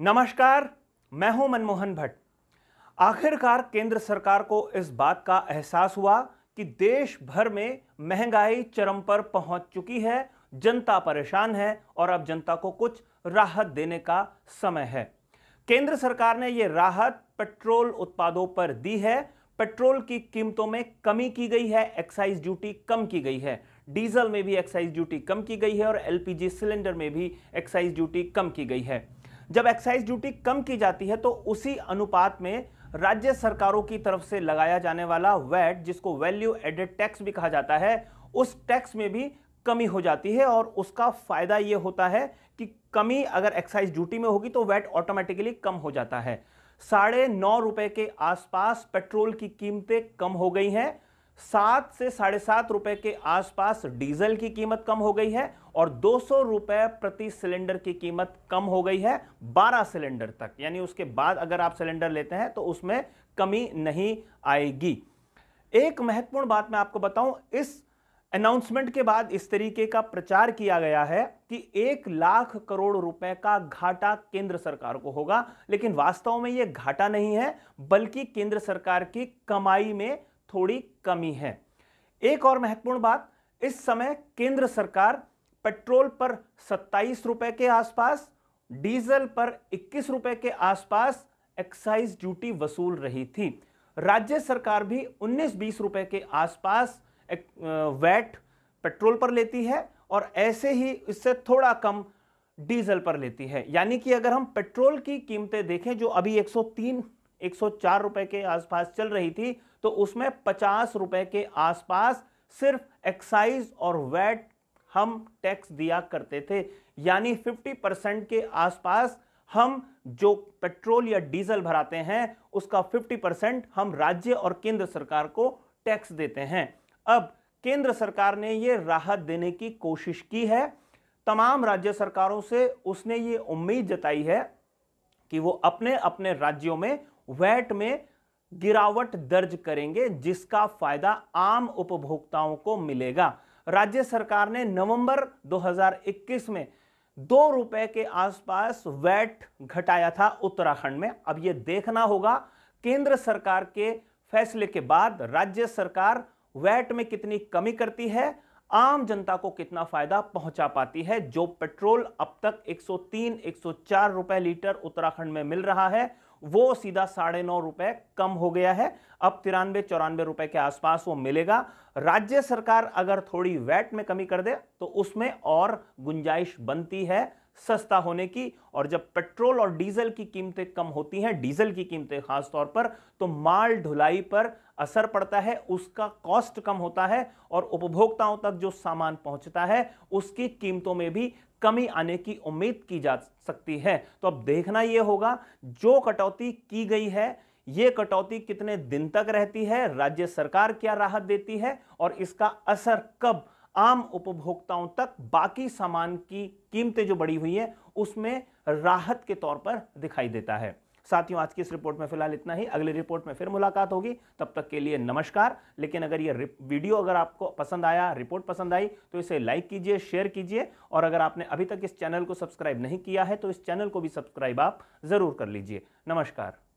नमस्कार मैं हूं मनमोहन भट्ट आखिरकार केंद्र सरकार को इस बात का एहसास हुआ कि देश भर में महंगाई चरम पर पहुंच चुकी है जनता परेशान है और अब जनता को कुछ राहत देने का समय है केंद्र सरकार ने यह राहत पेट्रोल उत्पादों पर दी है पेट्रोल की कीमतों में कमी की गई है एक्साइज ड्यूटी कम की गई है डीजल में भी एक्साइज ड्यूटी कम की गई है और एलपीजी सिलेंडर में भी एक्साइज ड्यूटी कम की गई है जब एक्साइज ड्यूटी कम की जाती है तो उसी अनुपात में राज्य सरकारों की तरफ से लगाया जाने वाला वैट जिसको वैल्यू एडेड टैक्स भी कहा जाता है उस टैक्स में भी कमी हो जाती है और उसका फायदा यह होता है कि कमी अगर एक्साइज ड्यूटी में होगी तो वैट ऑटोमेटिकली कम हो जाता है साढ़े नौ रुपए के आसपास पेट्रोल की कीमतें कम हो गई हैं सात से साढ़े सात रुपए के आसपास डीजल की कीमत कम हो गई है और दो सौ रुपए प्रति सिलेंडर की कीमत कम हो गई है बारह सिलेंडर तक यानी उसके बाद अगर आप सिलेंडर लेते हैं तो उसमें कमी नहीं आएगी एक महत्वपूर्ण बात मैं आपको बताऊं इस अनाउंसमेंट के बाद इस तरीके का प्रचार किया गया है कि एक लाख करोड़ रुपए का घाटा केंद्र सरकार को होगा लेकिन वास्तव में यह घाटा नहीं है बल्कि केंद्र सरकार की कमाई में थोड़ी कमी है एक और महत्वपूर्ण बात इस समय केंद्र सरकार पेट्रोल पर सत्ताईस रुपए के आसपास डीजल पर इक्कीस रुपए के आसपास एक्साइज ड्यूटी वसूल रही थी राज्य सरकार भी 19-20 रुपए के आसपास वैट पेट्रोल पर लेती है और ऐसे ही इससे थोड़ा कम डीजल पर लेती है यानी कि अगर हम पेट्रोल की कीमतें देखें जो अभी 103 104 रुपए के आसपास चल रही थी तो उसमें पचास रुपए के आसपास सिर्फ एक्साइज और वैट हम टैक्स दिया करते थे यानी 50 परसेंट के आसपास हम जो पेट्रोल या डीजल भराते हैं उसका 50 परसेंट हम राज्य और केंद्र सरकार को टैक्स देते हैं अब केंद्र सरकार ने ये राहत देने की कोशिश की है तमाम राज्य सरकारों से उसने ये उम्मीद जताई है कि वो अपने अपने राज्यों में वैट में गिरावट दर्ज करेंगे जिसका फायदा आम उपभोक्ताओं को मिलेगा राज्य सरकार ने नवंबर 2021 में दो रुपए के आसपास वैट घटाया था उत्तराखंड में अब यह देखना होगा केंद्र सरकार के फैसले के बाद राज्य सरकार वैट में कितनी कमी करती है आम जनता को कितना फायदा पहुंचा पाती है जो पेट्रोल अब तक 103 104 रुपए लीटर उत्तराखंड में मिल रहा है वो सीधा साढ़े नौ रुपए कम हो गया है अब तिरानवे चौरानवे रुपए के आसपास वो मिलेगा राज्य सरकार अगर थोड़ी वैट में कमी कर दे तो उसमें और गुंजाइश बनती है सस्ता होने की और जब पेट्रोल और डीजल की कीमतें कम होती हैं डीजल की कीमतें खासतौर पर तो माल ढुलाई पर असर पड़ता है उसका कॉस्ट कम होता है और उपभोक्ताओं तक जो सामान पहुंचता है उसकी कीमतों में भी कमी आने की उम्मीद की जा सकती है तो अब देखना यह होगा जो कटौती की गई है ये कटौती कितने दिन तक रहती है राज्य सरकार क्या राहत देती है और इसका असर कब आम उपभोक्ताओं तक बाकी सामान की कीमतें जो बढ़ी हुई है उसमें राहत के तौर पर दिखाई देता है साथियों आज की इस रिपोर्ट में फिलहाल इतना ही अगली रिपोर्ट में फिर मुलाकात होगी तब तक के लिए नमस्कार लेकिन अगर ये वीडियो अगर आपको पसंद आया रिपोर्ट पसंद आई तो इसे लाइक कीजिए शेयर कीजिए और अगर आपने अभी तक इस चैनल को सब्सक्राइब नहीं किया है तो इस चैनल को भी सब्सक्राइब आप जरूर कर लीजिए नमस्कार